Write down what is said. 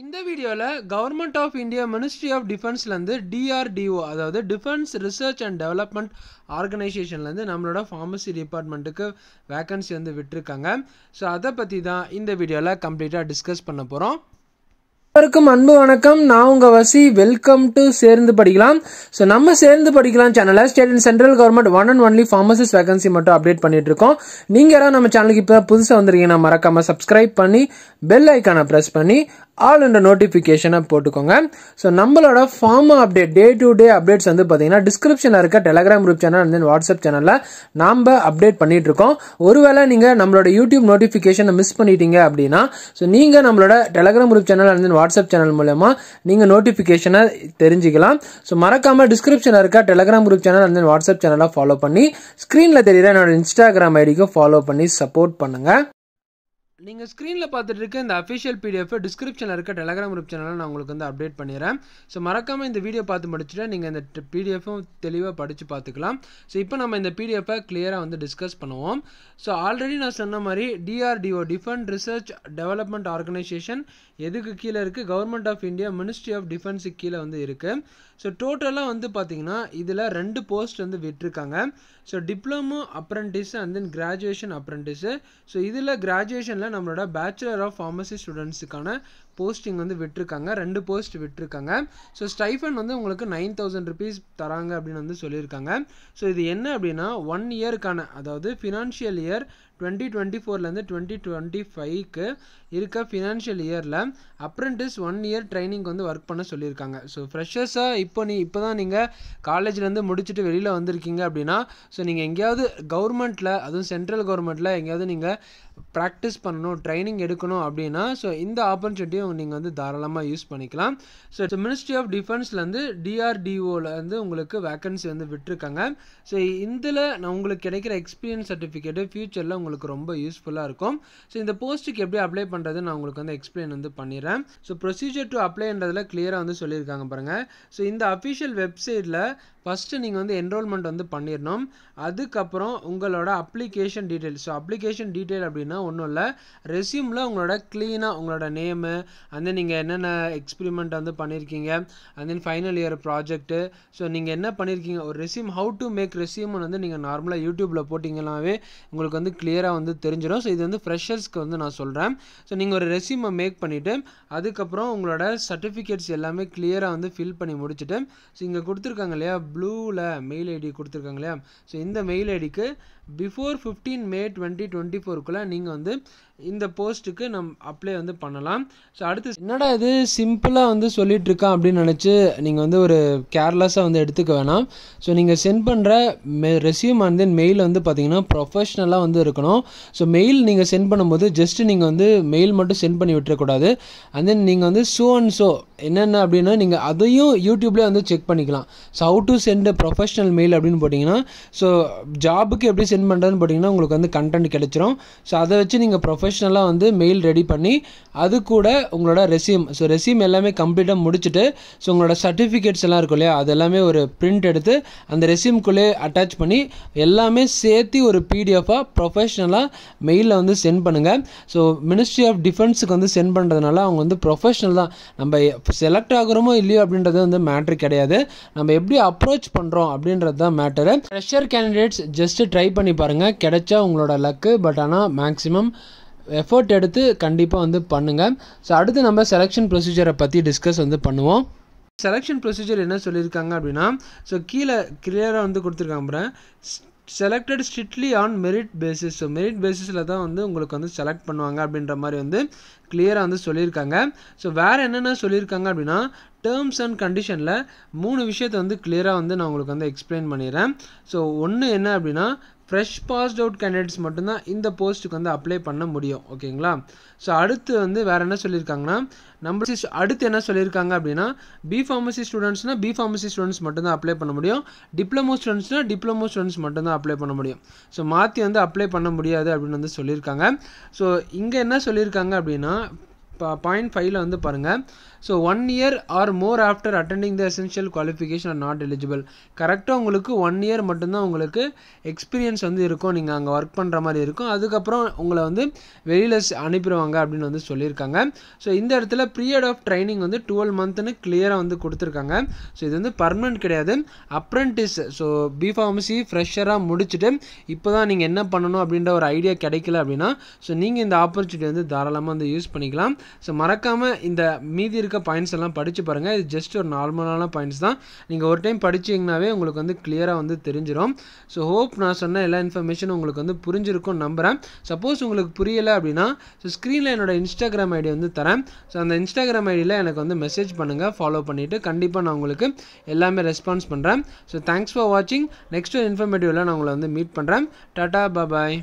இந்த வீடியோவில் government of India ministry of டிஃபென்ஸ்லேருந்து டிஆர்டிஓ அதாவது டிஃபென்ஸ் ரிசர்ச் அண்ட் டெவலப்மெண்ட் ஆர்கனைசேஷன்லேருந்து நம்மளோட ஃபார்மசி டிபார்ட்மெண்ட்டுக்கு வேக்கன்சி வந்து விட்டுருக்காங்க ஸோ அதை பற்றி தான் இந்த வீடியோவில் கம்ப்ளீட்டாக டிஸ்கஸ் பண்ண போகிறோம் அனைவருக்கும் அன்பு வணக்கம் நான் உங்க வசி வெல்கம் டு சேர்ந்து படிக்கலாம் ஸோ நம்ம சேர்ந்து படிக்கலாம் சேனலை state and central government one and only pharmacist vacancy மட்டும் அப்டேட் பண்ணிட்டு இருக்கோம் நீங்க யாராவது நம்ம சேனலுக்கு இப்போ புதுசாக வந்திருக்கீங்கன்னா மறக்காம சப்ஸ்கிரைப் பண்ணி பெல் ஐக்கானை ப்ரெஸ் பண்ணி ஆல் ஆளுன்ற நோட்டிஃபிகேஷனை போட்டுக்கோங்க ஸோ நம்மளோட form update day to day updates வந்து பார்த்தீங்கன்னா டிஸ்கிரிப்ஷனில் இருக்க Telegram group channel and then WhatsApp சேனலில் நாம் அப்டேட் பண்ணிகிட்டு இருக்கோம் ஒருவேளை நீங்கள் நம்மளோட யூடியூப் நோட்டிஃபிகேஷனை மிஸ் பண்ணிட்டீங்க அப்படின்னா ஸோ நீங்கள் நம்மளோட Telegram group channel and then WhatsApp channel மூலயமா நீங்கள் நோட்டிஃபிகேஷனை தெரிஞ்சுக்கலாம் ஸோ மறக்காமல் டிஸ்கிரிப்ஷனில் இருக்க Telegram group channel and then WhatsApp சேனலை ஃபாலோ பண்ணி ஸ்க்ரீனில் தெரியுற என்னோட இன்ஸ்டாகிராம் ஐடிக்கும் ஃபாலோ பண்ணி சப்போர்ட் பண்ணுங்கள் நீங்கள் ஸ்க்ரீனில் பார்த்துட்டு இருக்க இந்த அஃபிஷியல் பிடிஎஃப் டிஸ்கிரிப்ஷனில் இருக்க டெலகிராம் குரூப் சேனலில் நான் உங்களுக்கு வந்து அப்டேட் பண்ணிடுறேன் ஸோ மறக்காமல் இந்த வீடியோ பார்த்து முடிச்சுட்டு நீங்கள் இந்த பிடிஎஃப்பும் தெளிவாக படித்து பார்த்துக்கலாம் ஸோ இப்போ நம்ம இந்த பிடிஎஃபை கிளியராக வந்து டிஸ்கஸ் பண்ணுவோம் ஸோ ஆல்ரெடி நான் சொன்ன மாதிரி DRDO defence research development organisation எதுக்கு கீழே இருக்குது government of India ministry of டிஃபென்ஸுக்கு கீழே வந்து இருக்குது ஸோ டோட்டலாக வந்து பார்த்திங்கன்னா இதில் ரெண்டு போஸ்ட் வந்து விட்டுருக்காங்க so diploma apprentice and then graduation apprentice so இதில் கிராஜுவேஷனில் நம்மளோட பேச்சுலர் ஆஃப் ஃபார்மசி ஸ்டூடெண்ட்ஸுக்கான போஸ்டிங் வந்து விட்டுருக்காங்க ரெண்டு போஸ்ட் விட்டுருக்காங்க ஸோ ஸ்டைஃபன் வந்து உங்களுக்கு நைன் தௌசண்ட் ருபீஸ் தராங்க அப்படின்னு வந்து சொல்லியிருக்காங்க ஸோ இது என்ன அப்படின்னா ஒன் இயருக்கான அதாவது ஃபினான்ஷியல் இயர் டுவெண்ட்டி டுவெண்ட்டி ஃபோர்லேருந்து டுவெண்ட்டி டுவெண்ட்டி ஃபைவ்க்கு இருக்க ஃபினான்ஷியல் இயரில் அப்ரெண்டிஸ் ஒன் இயர் ட்ரைனிங் வந்து ஒர்க் பண்ண சொல்லியிருக்காங்க ஸோ ஃப்ரெஷர்ஸாக இப்போ நீ இப்போ தான் நீங்கள் காலேஜ்லேருந்து முடிச்சுட்டு வெளியில் வந்திருக்கீங்க அப்படின்னா ஸோ நீங்கள் எங்கேயாவது கவர்மெண்ட்டில் அதுவும் சென்ட்ரல் கவர்மெண்ட்டில் எங்கேயாவது நீங்கள் ப்ராக்டிஸ் பண்ணணும் ட்ரைனிங் எடுக்கணும் அப்படின்னா ஸோ இந்த ஆப்பர்ச்சுனிட்டியும் நீங்கள் வந்து தாராளமாக யூஸ் பண்ணிக்கலாம் ஸோ மினிஸ்ட்ரி ஆஃப் டிஃபென்ஸ்லேருந்து டிஆர்டிஓலேருந்து உங்களுக்கு வேக்கன்சி வந்து விட்டுருக்காங்க ஸோ இதில் நான் உங்களுக்கு கிடைக்கிற எக்ஸ்பீரியன்ஸ் சர்டிஃபிகேட்டு ஃப்யூச்சரில் உங்களுக்கு உங்களுக்கு ரொம்ப யூஸ்ஃபுல்லாக இருக்கும் ஸோ இந்த போஸ்ட்டுக்கு எப்படி அப்ளை பண்ணுறதுன்னு நான் உங்களுக்கு வந்து எக்ஸ்பிளைன் வந்து பண்ணிடுறேன் ஸோ ப்ரொசீஜர் டு அப்ளைன்றதில் கிளியராக வந்து சொல்லியிருக்காங்க பாருங்கள் ஸோ இந்த அஃபிஷியல் வெப்சைட்டில் ஃபஸ்ட்டு நீங்கள் வந்து என்ரோல்மெண்ட் வந்து பண்ணிடணும் அதுக்கப்புறம் உங்களோட application detail so application detail அப்படின்னா ஒன்றும் இல்லை ரெசியூமில் உங்களோட க்ளீனாக உங்களோட நேமு அந்த நீங்கள் என்னென்ன எக்ஸ்பிரிமெண்ட் வந்து பண்ணியிருக்கீங்க அந்த then final year project so நீங்கள் என்ன பண்ணியிருக்கீங்க ஒரு ரெசியூம் ஹவு டு மேக் ரெசியூம்னு வந்து நீங்கள் நார்மலாக யூடியூப்பில் போட்டிங்கனாவே உங்களுக்கு வந்து கிளியராக வந்து தெரிஞ்சிடும் ஸோ இது வந்து ஃப்ரெஷர்ஸ்க்கு வந்து நான் சொல்கிறேன் ஸோ நீங்கள் ஒரு ரெசியூமை மேக் பண்ணிவிட்டு அதுக்கப்புறம் உங்களோட சர்டிஃபிகேட்ஸ் எல்லாமே கிளியராக வந்து ஃபில் பண்ணி முடிச்சுட்டு ஸோ இங்கே கொடுத்துருக்காங்க இல்லையா ப்ளூவில் மெயில் ஐடி கொடுத்துருக்காங்க இல்லையா ஸோ இந்த மெயில் ஐடிக்கு before fifteen May twenty twenty ஃபோருக்குள்ளே நீங்கள் வந்து இந்த போஸ்ட்டுக்கு நம் அப்ளை வந்து பண்ணலாம் ஸோ அடுத்து என்னடா இது சிம்பிளாக வந்து சொல்லிகிட்ருக்கான் அப்படின்னு நினச்சி நீங்கள் வந்து ஒரு கேர்லெஸ்ஸாக வந்து எடுத்துக்க வேணாம் ஸோ நீங்கள் சென்ட் பண்ணுற மெ ரெசியூம் அண்ட் தென் மெயில் வந்து பார்த்தீங்கன்னா ப்ரொஃபஷ்னலாக வந்து இருக்கணும் ஸோ மெயில் நீங்கள் சென்ட் பண்ணும்போது ஜஸ்ட்டு நீங்கள் வந்து மெயில் மட்டும் சென்ட் பண்ணி விட்டுறக்கூடாது அண்ட் தென் நீங்கள் வந்து ஷோ அண்ட் ஷோ என்னென்ன அப்படின்னா நீங்கள் அதையும் யூடியூப்லேயே வந்து செக் பண்ணிக்கலாம் so how to send professional mail அப்படின்னு போட்டிங்கன்னா ஸோ ஜாபுக்கு எப்படி சென்ட் பண்ணுறதுன்னு பார்த்தீங்கன்னா உங்களுக்கு வந்து கண்டென்ட் கிடச்சிரும் ஸோ அதை வச்சு நீங்கள் ப்ரொஃபஷ் ப்ரொஃபஷ்னலாக வந்து மெயில் ரெடி பண்ணி அது கூட உங்களோட ரெசியூம் ஸோ ரெசியூம் எல்லாமே கம்ப்ளீட்டாக முடிச்சுட்டு ஸோ உங்களோட சர்டிஃபிகேட்ஸ் எல்லாம் இருக்கும் இல்லையா அது எல்லாமே ஒரு பிரிண்ட் எடுத்து அந்த ரெசியூம்குள்ளே அட்டாச் பண்ணி எல்லாமே சேர்த்து ஒரு பிடிஎஃபாக ப்ரொஃபஷ்னலாக மெயிலில் வந்து சென்ட் பண்ணுங்கள் ஸோ மினிஸ்ட்ரி ஆஃப் டிஃபென்ஸுக்கு வந்து சென்ட் பண்ணுறதுனால அவங்க வந்து ப்ரொஃபஷ்னல் தான் நம்ம செலக்ட் ஆகுறோமோ இல்லையோ அப்படின்றது வந்து மேட்ரு கிடையாது நம்ம எப்படி அப்ரோச் பண்ணுறோம் அப்படின்றது தான் matter fresher candidates just try பண்ணி பாருங்கள் கிடைச்சா உங்களோட லக்கு பட் ஆனால் மேக்ஸிமம் எஃபர்ட் எடுத்து கண்டிப்பாக வந்து பண்ணுங்கள் ஸோ அடுத்து நம்ம செலெக்ஷன் ப்ரொசீஜரை பற்றி டிஸ்கஸ் வந்து பண்ணுவோம் செலெக்ஷன் ப்ரொசீஜர் என்ன சொல்லியிருக்காங்க அப்படின்னா ஸோ கீழே கிளியராக வந்து கொடுத்துருக்காங்க selected strictly on merit basis so merit பேசிஸில் தான் வந்து உங்களுக்கு வந்து செலக்ட் பண்ணுவாங்க அப்படின்ற மாதிரி வந்து கிளியராக வந்து சொல்லியிருக்காங்க ஸோ வேறு என்னென்ன சொல்லியிருக்காங்க அப்படின்னா டேர்ம்ஸ் அண்ட் கண்டிஷனில் மூணு விஷயத்தை வந்து கிளியராக வந்து நான் உங்களுக்கு வந்து எக்ஸ்பிளைன் பண்ணிடுறேன் ஸோ ஒன்று என்ன அப்படின்னா ஃப்ரெஷ் பாஸ்ட் அவுட் கேண்டிடேட்ஸ் மட்டும்தான் இந்த போஸ்ட்டுக்கு வந்து அப்ளை பண்ண முடியும் ஓகேங்களா ஸோ அடுத்து வந்து வேறு என்ன சொல்லியிருக்காங்கன்னா நம்ம அடுத்து என்ன சொல்லியிருக்காங்க அப்படின்னா பி ஃபார்மசி ஸ்டூடெண்ட்ஸ்னால் பி ஃபார்மசி ஸ்டூடெண்ட்ஸ் மட்டும்தான் அப்ளை பண்ண முடியும் டிப்ளமோ ஸ்டூடெண்ட்ஸ்னால் டிப்ளமோ ஸ்டூடெண்ட்ஸ் மட்டும்தான் அப்ளை பண்ண முடியும் ஸோ மாற்றி வந்து அப்ளை பண்ண முடியாது அப்படின்னு வந்து சொல்லியிருக்காங்க ஸோ இங்கே என்ன சொல்லியிருக்காங்க அப்படின்னா பாயிண்ட் ஃபைவ்ல வந்து பாருங்கள் so one year or more after attending the essential qualification are not eligible கரெக்டாக உங்களுக்கு ஒன் இயர் மட்டும்தான் உங்களுக்கு எக்ஸ்பீரியன்ஸ் வந்து இருக்கும் நீங்கள் அங்கே ஒர்க் பண்ணுற மாதிரி இருக்கும் அதுக்கப்புறம் உங்களை வந்து வெளியில் அனுப்பிடுவாங்க அப்படின்னு வந்து சொல்லியிருக்காங்க ஸோ இந்த இடத்துல பீரியட் ஆஃப் ட்ரைனிங் வந்து டுவெல் மந்த்னு கிளியராக வந்து கொடுத்துருக்காங்க ஸோ இது வந்து பர்மனெண்ட் கிடையாது அப்ரெண்டிஸ் ஸோ பி ஃபார்மசி ஃப்ரெஷராக முடிச்சுட்டு இப்போ தான் நீங்கள் என்ன பண்ணணும் அப்படின்ற ஒரு ஐடியா கிடைக்கல அப்படின்னா ஸோ நீங்கள் இந்த ஆப்பர்ச்சுனிட்டி வந்து தாராளமாக வந்து யூஸ் பண்ணிக்கலாம் ஸோ மறக்காமல் இந்த மீதி இருக்க இருக்க பாயிண்ட்ஸ் எல்லாம் படித்து பாருங்கள் இது ஜஸ்ட் ஒரு நார்மலான பாயிண்ட்ஸ் தான் நீங்கள் ஒரு டைம் படிச்சிங்கனாவே உங்களுக்கு வந்து கிளியராக வந்து தெரிஞ்சிடும் ஸோ ஹோப் நான் சொன்ன எல்லா இன்ஃபர்மேஷனும் உங்களுக்கு வந்து புரிஞ்சிருக்கும் நம்புகிறேன் சப்போஸ் உங்களுக்கு புரியலை அப்படின்னா ஸோ ஸ்க்ரீனில் என்னோட இன்ஸ்டாகிராம் ஐடி வந்து தரேன் ஸோ அந்த இன்ஸ்டாகிராம் ஐடியில் எனக்கு வந்து மெசேஜ் பண்ணுங்கள் ஃபாலோ பண்ணிவிட்டு கண்டிப்பாக நான் உங்களுக்கு எல்லாமே ரெஸ்பான்ஸ் பண்ணுறேன் ஸோ தேங்க்ஸ் ஃபார் வாட்சிங் நெக்ஸ்ட் ஒரு இன்ஃபர்மேட்டிவில் நான் உங்களை வந்து மீட் பண்ணுறேன் டாட்டா பாபாய்